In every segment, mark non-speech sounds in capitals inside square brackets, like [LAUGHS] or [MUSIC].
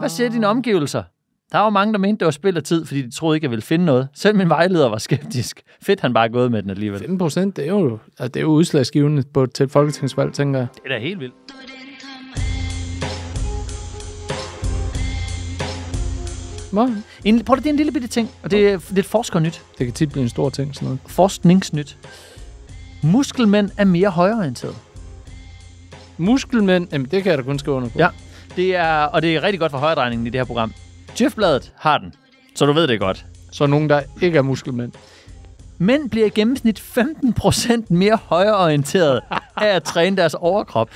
Hvad siger dine omgivelser? Der var mange, der mente, det var spild af tid, fordi de troede ikke, jeg ville finde noget. Selv min vejleder var skeptisk. Fedt, han bare er gået med den alligevel. 15 procent, det er jo, det er jo udslagsgivende på, til et folketingsvalg, tænker jeg. Det er da helt vildt. Nå. En, prøv det er en lille bitte ting, og det er, lidt er forskernyt. Det kan tit blive en stor ting, sådan noget. Forskningsnyt. Muskelmænd er mere højorienteret. Muskelmænd, jamen det kan jeg da kun skrive under på. Ja, det er, og det er rigtig godt for højredrejningen i det her program. Djøfbladet har den, så du ved det godt. Så nogen, der ikke er muskelmænd. Mænd bliver i gennemsnit 15% mere højreorienteret af at træne deres overkrop.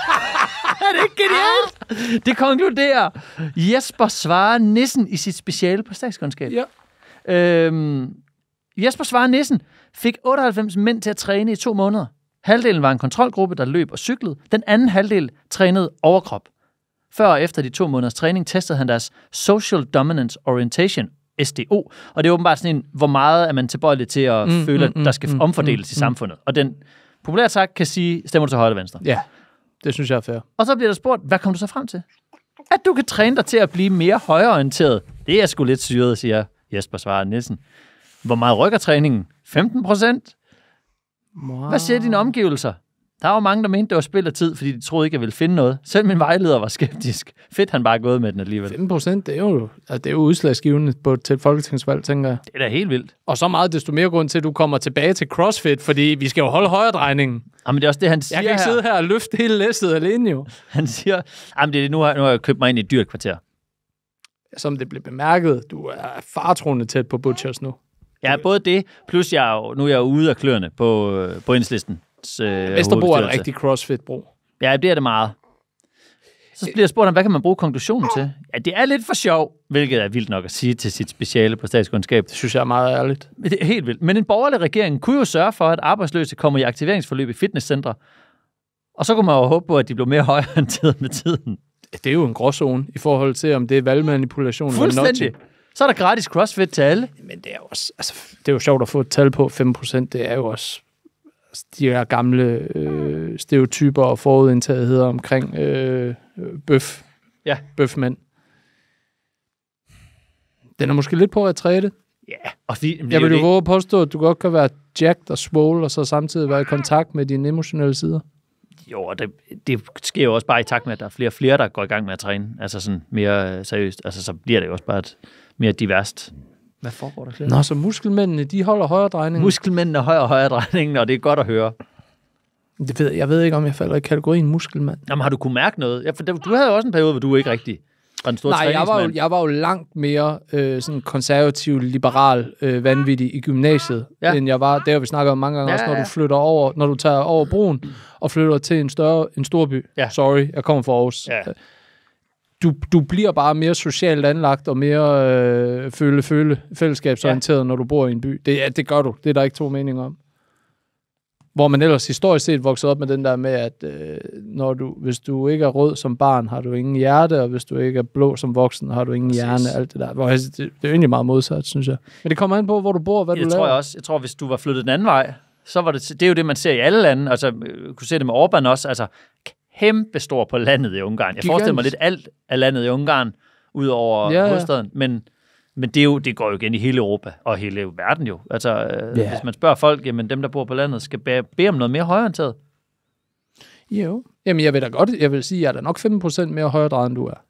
[LAUGHS] er det ikke genialt? Det konkluderer Jesper Svare Nissen i sit speciale på statskundskab. Ja. Øhm, Jesper Svare Nissen fik 98 mænd til at træne i to måneder. Halvdelen var en kontrolgruppe, der løb og cyklede. Den anden halvdel trænede overkrop. Før og efter de to måneders træning testede han deres Social Dominance Orientation, SDO, og det er åbenbart sådan en, hvor meget er man tilbøjelig til at mm, føle, mm, at mm, der skal mm, omfordeles mm, i mm. samfundet. Og den populært sagt kan sige, stemmer du til højre eller venstre? Ja, det synes jeg er fair. Og så bliver der spurgt, hvad kom du så frem til? At du kan træne dig til at blive mere højreorienteret. Det er sgu lidt syret, siger Jesper Svare Nielsen. Hvor meget rykker træningen? 15 procent? Wow. Hvad siger dine omgivelser? Der var mange, der mente, det var spild af tid, fordi de troede ikke, jeg ville finde noget. Selv min vejleder var skeptisk. Fedt, han bare er gået med den alligevel. 15 procent, det er jo, det er jo udslagsgivende på, til et folketingsvalg, tænker jeg. Det er da helt vildt. Og så meget desto mere grund til, at du kommer tilbage til CrossFit, fordi vi skal jo holde højredrejningen. Jamen, det er også det, han siger Jeg kan ikke her. sidde her og løfte hele læsset alene jo. [LAUGHS] Han siger, jamen, det er, nu, har, nu har jeg købt mig ind i et dyrt kvarter. Som det blev bemærket, du er fartroende tæt på Butchers nu. Ja, både det, plus jeg, er nu er jeg ude af kløerne på, øh, på indslisten. Øh, Vesterbro er en rigtig CrossFit-bro. Ja, det er det meget. Så bliver jeg spurgt om, hvad kan man bruge konklusionen til? Ja, det er lidt for sjov, hvilket er vildt nok at sige til sit speciale på statskundskab. Det synes jeg er meget ærligt. Det er helt vildt. Men en borgerlig regering kunne jo sørge for, at arbejdsløse kommer i aktiveringsforløb i fitnesscentre. Og så kunne man jo håbe på, at de blev mere [LAUGHS] højorienteret med tiden. Det er jo en gråzone i forhold til, om det er valgmanipulation eller noget. Så er der gratis crossfit til alle. Men det er, jo også, altså, det er jo sjovt at få et tal på 5%. Det er jo også de her gamle øh, stereotyper og forudindtagetheder omkring øh, bøf. Ja. Bøfmænd. Den er måske lidt på at træde det. Ja. og Og fordi, jeg vil jo våge at påstå, at du godt kan være jacked og swole, og så samtidig være i kontakt med dine emotionelle sider. Jo, og det, det sker jo også bare i takt med, at der er flere og flere, der går i gang med at træne. Altså sådan mere øh, seriøst. Altså så bliver det jo også bare et mere diverst hvad foregår der Nå, så muskelmændene, de holder højre drejning. Muskelmændene holder højre drejning, og det er godt at høre. Det ved, jeg ved ikke, om jeg falder i kategorien muskelmand. Jamen, har du kunne mærke noget? Ja, for du havde jo også en periode, hvor du ikke rigtig var en stor Nej, jeg var, jo, jeg var jo langt mere øh, sådan konservativ, liberal, øh, vanvittig i gymnasiet, ja. end jeg var. Det har vi snakket om mange gange ja, også, når ja. du flytter over, når du tager over broen og flytter til en større, en stor by. Ja. Sorry, jeg kommer fra Aarhus. Ja du, du bliver bare mere socialt anlagt og mere øh, føle, føle, fællesskabsorienteret, ja. når du bor i en by. Det, ja, det gør du. Det er der ikke to meninger om. Hvor man ellers historisk set voksede op med den der med, at øh, når du, hvis du ikke er rød som barn, har du ingen hjerte, og hvis du ikke er blå som voksen, har du ingen Præcis. hjerne, alt det der. Hvor, altså, det, det er egentlig meget modsat, synes jeg. Men det kommer an på, hvor du bor, hvad jeg du tror laver. Jeg, også, jeg tror, hvis du var flyttet den anden vej, så var det, det er jo det, man ser i alle lande. Altså, øh, kunne se det med Orbán også. Altså, stor på landet i Ungarn. Jeg forestiller mig lidt alt af landet i Ungarn, ud over ja, hovedstaden, ja. men... Men det, er jo, det går jo igen i hele Europa og hele verden jo. Altså, yeah. Øh, ja. hvis man spørger folk, jamen dem, der bor på landet, skal bede bede om noget mere højorienteret. Jo. Jamen, jeg vil da godt, jeg vil sige, at jeg er da nok 15% mere højredrejet, end du er.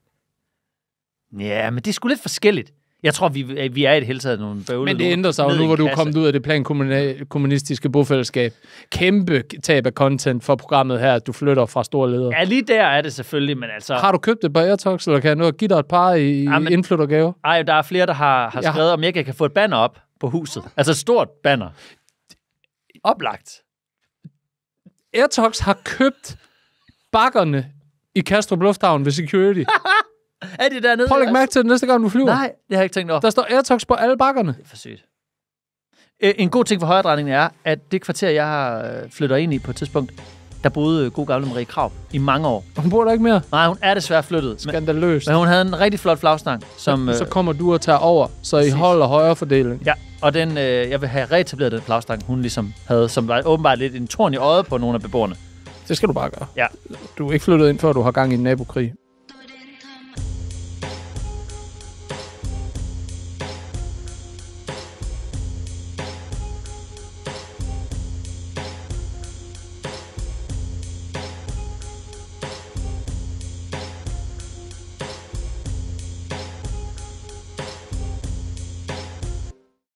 Ja, men det er sgu lidt forskelligt. Jeg tror, vi, øh, vi er i det hele taget nogle bøvlede Men det ændrer sig jo nu, hvor du er kommet ud af det kommunistiske bofællesskab. Kæmpe tab af content for programmet her, at du flytter fra store ledere. Ja, lige der er det selvfølgelig, men altså... Har du købt et par eller kan jeg nu give dig et par i ja, men, indflyttergave? Nej, der er flere, der har, har ja. skrevet, om jeg kan få et banner op på huset. Altså et stort banner. Oplagt. Airtox har købt bakkerne i Castro Lufthavn ved Security. [LAUGHS] er de dernede? Prøv at lægge mærke til det næste gang, du flyver. Nej, det har jeg ikke tænkt over. Der står Airtox på alle bakkerne. Det er for sygt. En god ting for højredrejningen er, at det kvarter, jeg har øh, flytter ind i på et tidspunkt, der boede øh, god gamle Marie Krav i mange år. Hun bor der ikke mere? Nej, hun er desværre flyttet. Skandaløst. Men, men hun havde en rigtig flot flagstang. Som, så, så øh, kommer du og tager over, så I holder højre fordeling. Ja, og den, øh, jeg vil have reetableret den flagstang, hun ligesom havde, som var åbenbart lidt en torn i øjet på nogle af beboerne. Det skal du bare gøre. Ja. Du er ikke flyttet ind, før du har gang i en nabokrig.